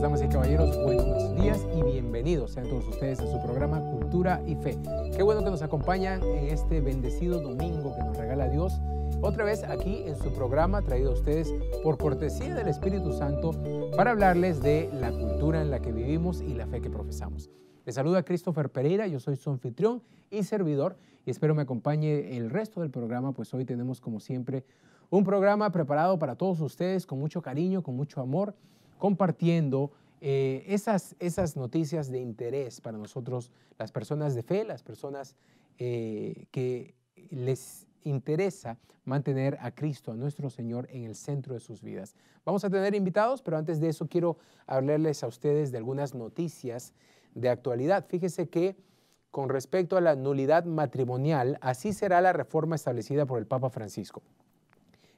damas y caballeros. Buenos días y bienvenidos sean todos ustedes a su programa Cultura y Fe. Qué bueno que nos acompañan en este bendecido domingo que nos regala Dios. Otra vez aquí en su programa traído a ustedes por cortesía del Espíritu Santo para hablarles de la cultura en la que vivimos y la fe que profesamos. Les saluda Christopher Pereira, yo soy su anfitrión y servidor y espero me acompañe el resto del programa, pues hoy tenemos como siempre un programa preparado para todos ustedes con mucho cariño, con mucho amor compartiendo eh, esas, noticias de interés para nosotros, las personas de fe, las personas eh, que les interesa mantener a Cristo, a nuestro Señor, en el centro de sus vidas. Vamos a tener invitados, pero antes de eso quiero hablarles a ustedes de algunas noticias de actualidad. Fíjese que con respecto a la nulidad matrimonial, así será la reforma establecida por el Papa Francisco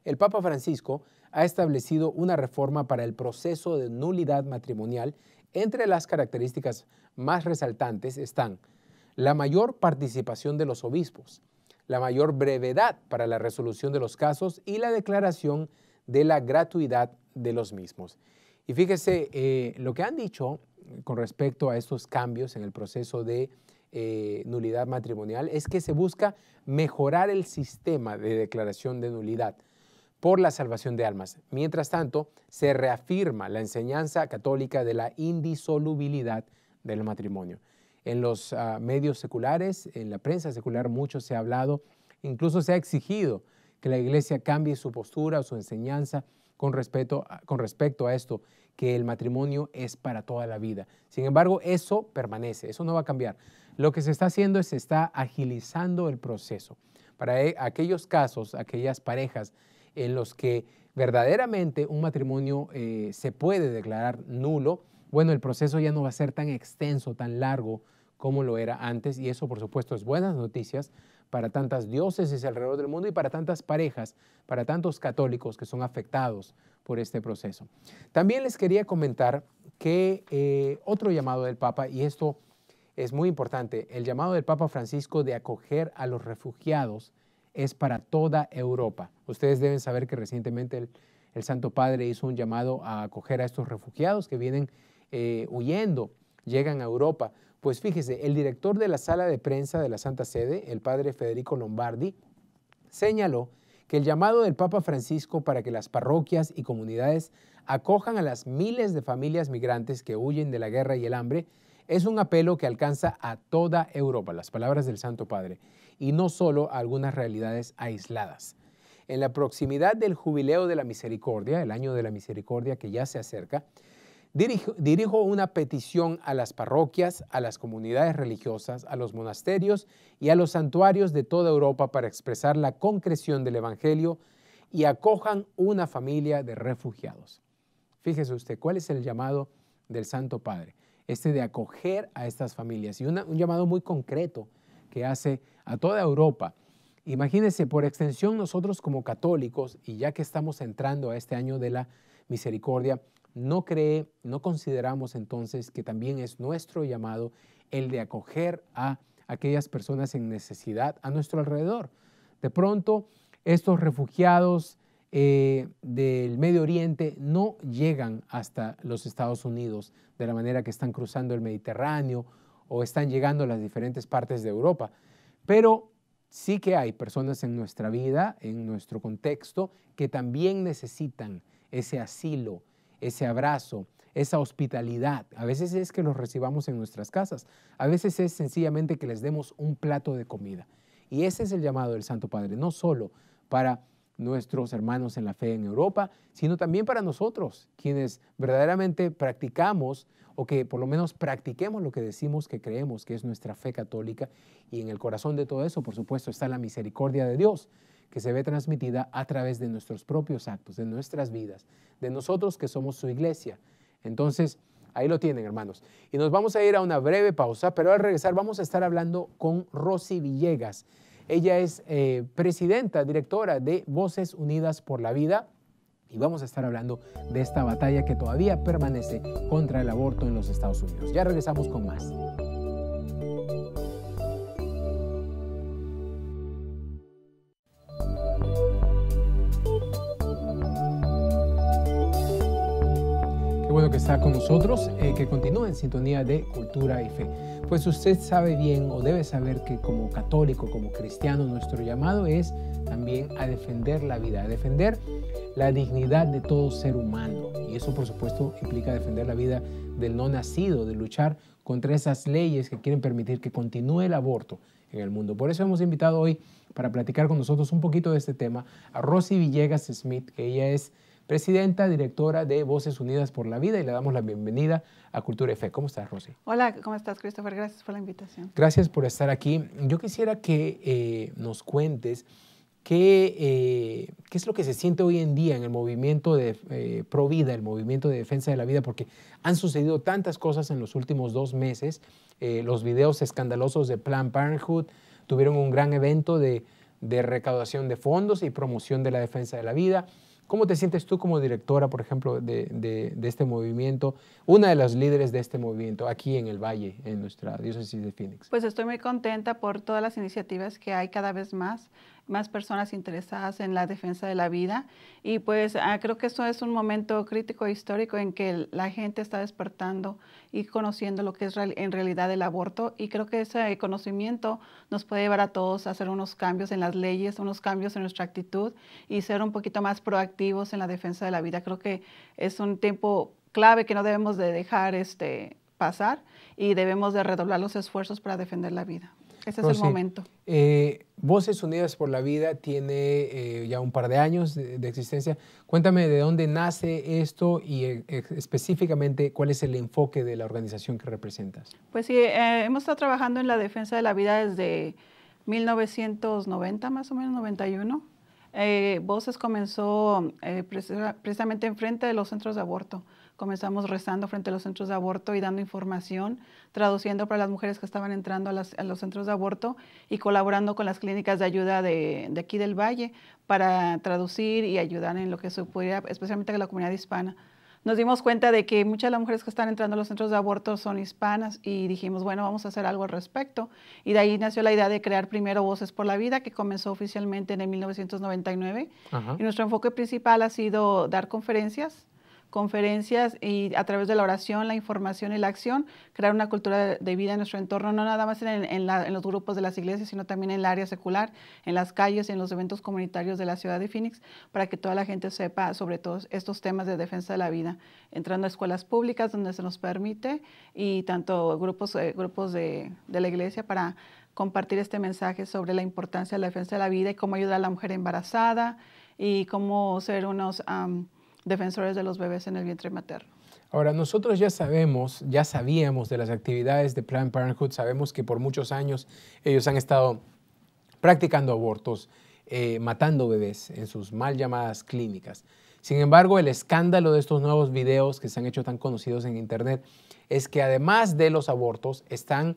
el Papa Francisco ha establecido una reforma para el proceso de nulidad matrimonial. Entre las características más resaltantes están la mayor participación de los obispos, la mayor brevedad para la resolución de los casos y la declaración de la gratuidad de los mismos. Y fíjese eh, lo que han dicho con respecto a estos cambios en el proceso de eh, nulidad matrimonial es que se busca mejorar el sistema de declaración de nulidad, por la salvación de almas. Mientras tanto, se reafirma la enseñanza católica de la indisolubilidad del matrimonio. En los ah, medios seculares, en la prensa secular, mucho se ha hablado, incluso se ha exigido que la iglesia cambie su postura o su enseñanza con respecto, a, con respecto a esto, que el matrimonio es para toda la vida. Sin embargo, eso permanece, eso no va a cambiar. Lo que se está haciendo es se está agilizando el proceso. Para eh, aquellos casos, aquellas parejas en los que verdaderamente un matrimonio eh, se puede declarar nulo, bueno, el proceso ya no va a ser tan extenso, tan largo como lo era antes y eso por supuesto es buenas noticias para tantas dioses alrededor del mundo y para tantas parejas, para tantos católicos que son afectados por este proceso. También les quería comentar que eh, otro llamado del Papa, y esto es muy importante, el llamado del Papa Francisco de acoger a los refugiados es para toda Europa. Ustedes deben saber que recientemente el, Santo Padre hizo un llamado a acoger a estos refugiados que vienen eh, huyendo, llegan a Europa. Pues fíjese, el director de la sala de prensa de la Santa Sede, el padre Federico Lombardi, señaló que el llamado del Papa Francisco para que las parroquias y comunidades acojan a las miles de familias migrantes que huyen de la guerra y el hambre es un apelo que alcanza a toda Europa, las palabras del Santo Padre y no solo a algunas realidades aisladas. En la proximidad del Jubileo de la Misericordia, el año de la Misericordia que ya se acerca, dirijo, una petición a las parroquias, a las comunidades religiosas, a los monasterios y a los santuarios de toda Europa para expresar la concreción del Evangelio y acojan una familia de refugiados. Fíjese usted, ¿cuál es el llamado del Santo Padre? Este de acoger a estas familias y un llamado muy concreto que hace a toda Europa. Imagínense, por extensión nosotros como católicos, y ya que estamos entrando a este año de la misericordia, no cree, no consideramos entonces que también es nuestro llamado el de acoger a aquellas personas en necesidad a nuestro alrededor. De pronto, estos refugiados eh, del Medio Oriente no llegan hasta los Estados Unidos de la manera que están cruzando el Mediterráneo o están llegando a las diferentes partes de Europa. Pero sí que hay personas en nuestra vida, en nuestro contexto, que también necesitan ese asilo, ese abrazo, esa hospitalidad. A veces es que los recibamos en nuestras casas, a veces es sencillamente que les demos un plato de comida. Y ese es el llamado del Santo Padre, no solo para nuestros hermanos en la fe en Europa, sino también para nosotros, quienes verdaderamente practicamos o que por lo menos practiquemos lo que decimos que creemos, que es nuestra fe católica. Y en el corazón de todo eso, por supuesto, está la misericordia de Dios, que se ve transmitida a través de nuestros propios actos, de nuestras vidas, de nosotros que somos su iglesia. Entonces, ahí lo tienen, hermanos. Y nos vamos a ir a una breve pausa, pero al regresar vamos a estar hablando con Rosy Villegas ella es eh, presidenta, directora de Voces Unidas por la Vida. Y vamos a estar hablando de esta batalla que todavía permanece contra el aborto en los Estados Unidos. Ya regresamos con más. está con nosotros, eh, que continúa en sintonía de Cultura y Fe. Pues usted sabe bien o debe saber que como católico, como cristiano, nuestro llamado es también a defender la vida, a defender la dignidad de todo ser humano. Y eso por supuesto implica defender la vida del no nacido, de luchar contra esas leyes que quieren permitir que continúe el aborto en el mundo. Por eso hemos invitado hoy para platicar con nosotros un poquito de este tema a Rosy Villegas Smith, que ella es presidenta, directora de Voces Unidas por la Vida, y le damos la bienvenida a Cultura F. ¿Cómo estás, Rosy? Hola, ¿cómo estás, Christopher? Gracias por la invitación. Gracias por estar aquí. Yo quisiera que eh, nos cuentes qué, eh, qué, es lo que se siente hoy en día en el movimiento de eh, Pro Vida, el movimiento de defensa de la vida, porque han sucedido tantas cosas en los últimos dos meses. los videos escandalosos de Planned Parenthood tuvieron un gran evento de de recaudación de fondos y promoción de la defensa de la vida. ¿Cómo te sientes tú como directora, por ejemplo, de, este movimiento, una de las líderes de este movimiento aquí en el Valle, en nuestra diócesis de Phoenix? Pues estoy muy contenta por todas las iniciativas que hay cada vez más más personas interesadas en la defensa de la vida. Y pues ah, creo que esto es un momento crítico e histórico en que la gente está despertando y conociendo lo que es en realidad el aborto. Y creo que ese conocimiento nos puede llevar a todos a hacer unos cambios en las leyes, unos cambios en nuestra actitud y ser un poquito más proactivos en la defensa de la vida. Creo que es un tiempo clave que no debemos de dejar este, pasar y debemos de redoblar los esfuerzos para defender la vida. Este es el momento. Eh, Voces Unidas por la Vida tiene eh, ya un par de años de, existencia. Cuéntame de dónde nace esto y eh, específicamente cuál es el enfoque de la organización que representas. Pues sí, hemos estado trabajando en la defensa de la vida desde 1990, más o menos 91. Voces comenzó precisamente enfrente de los centros de aborto comenzamos rezando frente a los centros de aborto y dando información, traduciendo para las mujeres que estaban entrando a, los centros de aborto y colaborando con las clínicas de ayuda de, aquí del Valle para traducir y ayudar en lo que se pudiera, especialmente a la comunidad hispana. Nos dimos cuenta de que muchas de las mujeres que están entrando a los centros de aborto son hispanas y dijimos, bueno, vamos a hacer algo al respecto. Y de ahí nació la idea de crear primero Voces por la Vida, que comenzó oficialmente en el 1999. Y nuestro enfoque principal ha sido dar conferencias, conferencias y a través de la oración, la información y la acción, crear una cultura de vida en nuestro entorno, no nada más en, los grupos de las iglesias, sino también en el área secular, en las calles, y en los eventos comunitarios de la ciudad de Phoenix, para que toda la gente sepa sobre todos estos temas de defensa de la vida, entrando a escuelas públicas donde se nos permite y tanto grupos, eh, grupos de, la iglesia para compartir este mensaje sobre la importancia de la defensa de la vida y cómo ayudar a la mujer embarazada y cómo ser unos defensores de los bebés en el vientre materno. Ahora, nosotros ya sabemos, ya sabíamos de las actividades de Planned Parenthood, sabemos que por muchos años ellos han estado practicando abortos, eh, matando bebés en sus mal llamadas clínicas. Sin embargo, el escándalo de estos nuevos videos que se han hecho tan conocidos en Internet es que además de los abortos, están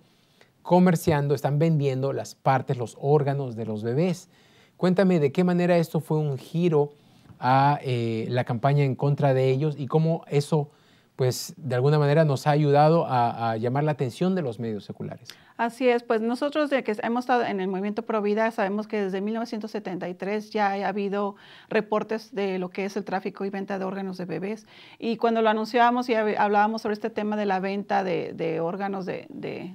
comerciando, están vendiendo las partes, los órganos de los bebés. Cuéntame de qué manera esto fue un giro a eh, la campaña en contra de ellos y cómo eso, pues, de alguna manera nos ha ayudado a llamar la atención de los medios seculares. Así es, pues nosotros de que hemos estado en el movimiento Vida sabemos que desde 1973 ya ha habido reportes de lo que es el tráfico y venta de órganos de bebés. Y cuando lo anunciábamos y hablábamos sobre este tema de la venta de, órganos de,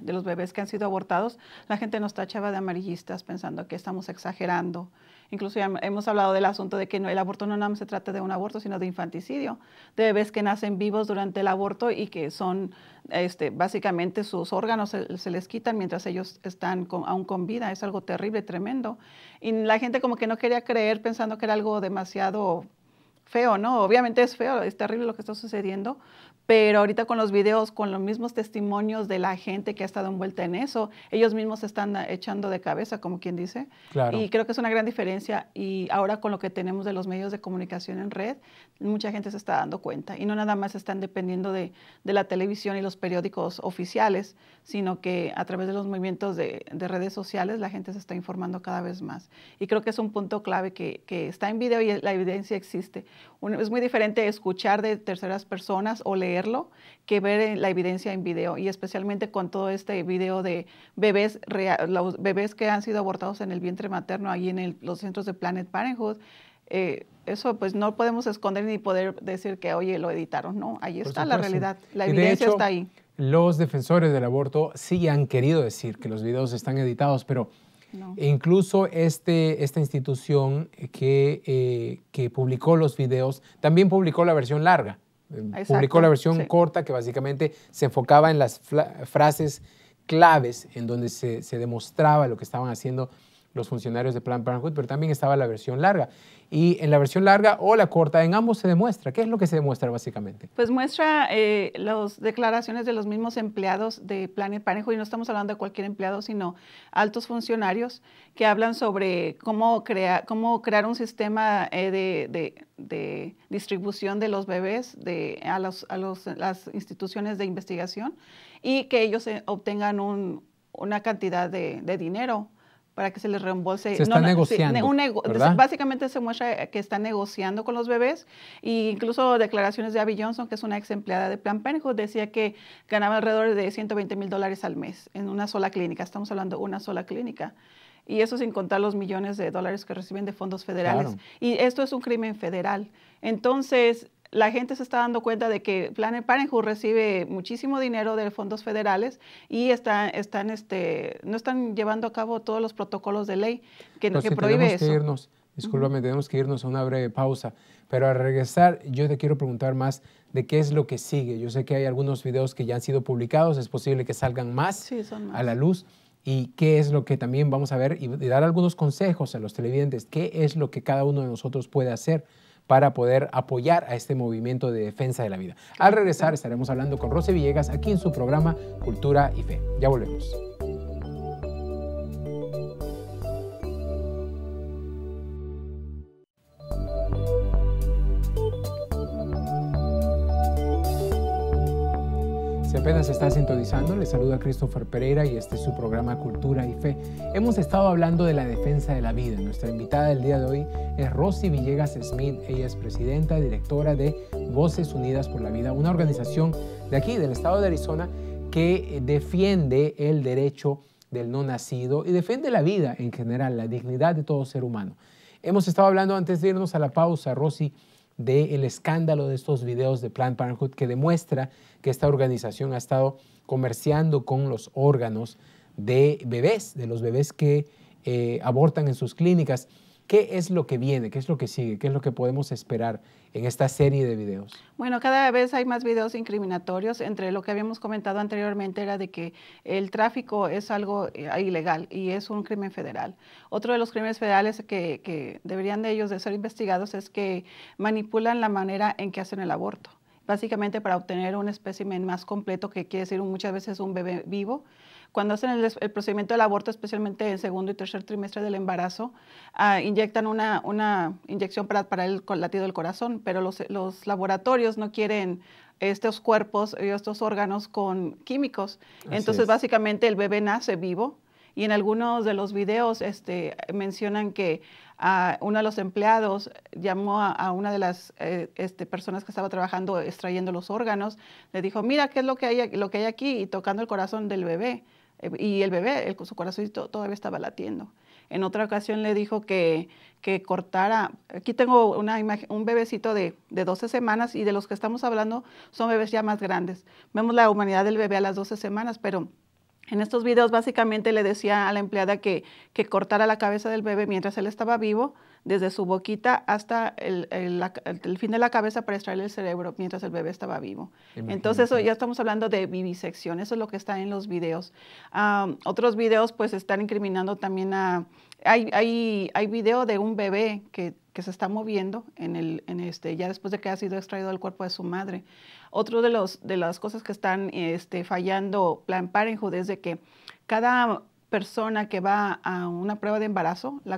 los bebés que han sido abortados, la gente nos tachaba de amarillistas pensando que estamos exagerando. Incluso hemos hablado del asunto de que el aborto no se trata de un aborto, sino de infanticidio, de bebés que nacen vivos durante el aborto y que son este, básicamente sus órganos se, les quitan mientras ellos están con, aún con vida. Es algo terrible, tremendo. Y la gente como que no quería creer pensando que era algo demasiado feo, ¿no? Obviamente es feo, es terrible lo que está sucediendo, pero ahorita con los videos, con los mismos testimonios de la gente que ha estado envuelta en eso, ellos mismos se están eh, echando de cabeza, como quien dice. Y creo que es una gran diferencia. Y ahora con lo que tenemos de los medios de comunicación en red, mucha gente se está dando cuenta. Y no nada más están dependiendo de, de la televisión y los periódicos oficiales, sino que a través de los movimientos de, de, redes sociales la gente se está informando cada vez más. Y creo que es un punto clave que, que está en video y la evidencia existe. es muy diferente escuchar de terceras personas o leer que ver eh, la evidencia en video y especialmente con todo este video de bebés, los bebés que han sido abortados en el vientre materno ahí en los centros de Planet Parenthood. Eh, eso pues no podemos esconder ni poder decir que, oye, lo editaron, no, ahí está la realidad, la evidencia está ahí. Los defensores del aborto sí han querido decir que los videos están editados, pero e incluso este, esta institución que, eh, que publicó los videos también publicó la versión larga publicó la versión corta que básicamente se enfocaba en las frases claves en donde se, se, demostraba lo que estaban haciendo los funcionarios de Plan Parenthood, pero también estaba la versión larga. Y en la versión larga o la corta, en ambos se demuestra. ¿Qué es lo que se demuestra básicamente? Pues muestra eh, las declaraciones de los mismos empleados de Plan Parenthood, y no estamos hablando de cualquier empleado, sino altos funcionarios que hablan sobre cómo, crea, cómo crear un sistema eh, de, de, distribución de los bebés de, a, a los, las instituciones de investigación y que ellos eh, obtengan un, una cantidad de dinero para que se les reembolse. Se está negociando. Básicamente se muestra que está negociando con los bebés e incluso declaraciones de Abby Johnson, que es una ex empleada de Plan Parenthood, decía que ganaba alrededor de 120 mil dólares al mes en una sola clínica. Estamos hablando de una sola clínica. Y eso sin contar los millones de dólares que reciben de fondos federales. Y esto es un crimen federal. Entonces, la gente se está dando cuenta de que Planet Parenthood recibe muchísimo dinero de fondos federales y está, están, este, no están llevando a cabo todos los protocolos de ley que, pues que prohíbe eso. Que irnos, tenemos que irnos a una breve pausa, pero al regresar yo te quiero preguntar más de qué es lo que sigue. Yo sé que hay algunos videos que ya han sido publicados, es posible que salgan más, más. a la luz y qué es lo que también vamos a ver y, dar algunos consejos a los televidentes, qué es lo que cada uno de nosotros puede hacer para poder apoyar a este movimiento de defensa de la vida. Al regresar estaremos hablando con Rose Villegas aquí en su programa Cultura y Fe. Ya volvemos. apenas está sintonizando, le saluda Christopher Pereira y este es su programa Cultura y Fe. Hemos estado hablando de la defensa de la vida. Nuestra invitada del día de hoy es Rosy Villegas Smith. Ella es presidenta, directora de Voces Unidas por la Vida, una organización de aquí, del estado de Arizona, que eh, defiende el derecho del no nacido y defiende la vida en general, la dignidad de todo ser humano. Hemos estado hablando antes de irnos a la pausa, Rosy, del escándalo de estos videos de Planned Parenthood que demuestra que esta organización ha estado comerciando con los órganos de bebés, de los bebés que eh, abortan en sus clínicas. ¿Qué es lo que viene? ¿Qué es lo que sigue? ¿Qué es lo que podemos esperar en esta serie de videos? Bueno, cada vez hay más videos incriminatorios. Entre lo que habíamos comentado anteriormente era de que el tráfico es algo eh, ilegal y es un crimen federal. Otro de los crímenes federales que, deberían de ellos de ser investigados es que manipulan la manera en que hacen el aborto básicamente para obtener un espécimen más completo, que quiere decir muchas veces un bebé vivo cuando hacen el, procedimiento del aborto, especialmente en segundo y tercer trimestre del embarazo, ah, inyectan una, una inyección para el latido del corazón, pero los, laboratorios no quieren estos cuerpos y eh, estos órganos con químicos. Entonces, básicamente, el bebé nace vivo, y en algunos de los videos este, mencionan que ah, uno de los empleados llamó a, una de las eh, este, personas que estaba trabajando extrayendo los órganos, le dijo, mira qué es lo que hay, lo que hay aquí y tocando el corazón del bebé. Eh, y el bebé, su corazón todavía estaba latiendo. En otra ocasión le dijo que, cortara, aquí tengo una imagen, un bebecito de, de, 12 semanas y de los que estamos hablando son bebés ya más grandes. Vemos la humanidad del bebé a las 12 semanas, pero en estos videos básicamente le decía a la empleada que, que cortara la cabeza del bebé mientras él estaba vivo desde su boquita hasta el, el, fin de la cabeza para extraerle el cerebro mientras el bebé estaba vivo. Entonces eso, ya estamos hablando de vivisección, eso es lo que está en los videos. otros videos pues están incriminando también a... Hay, hay, hay video de un bebé que, que se está moviendo en el, en este, ya después de que ha sido extraído del cuerpo de su madre. Otro de, los, de las cosas que están este, fallando Plan Parenthood es de que cada persona que va a una prueba de embarazo, la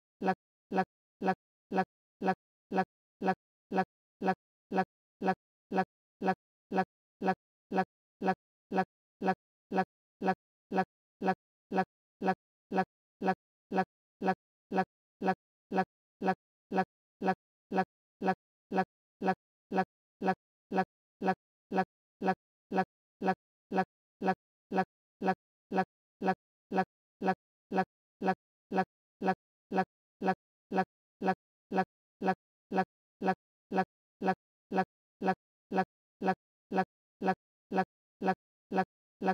la, la, la, la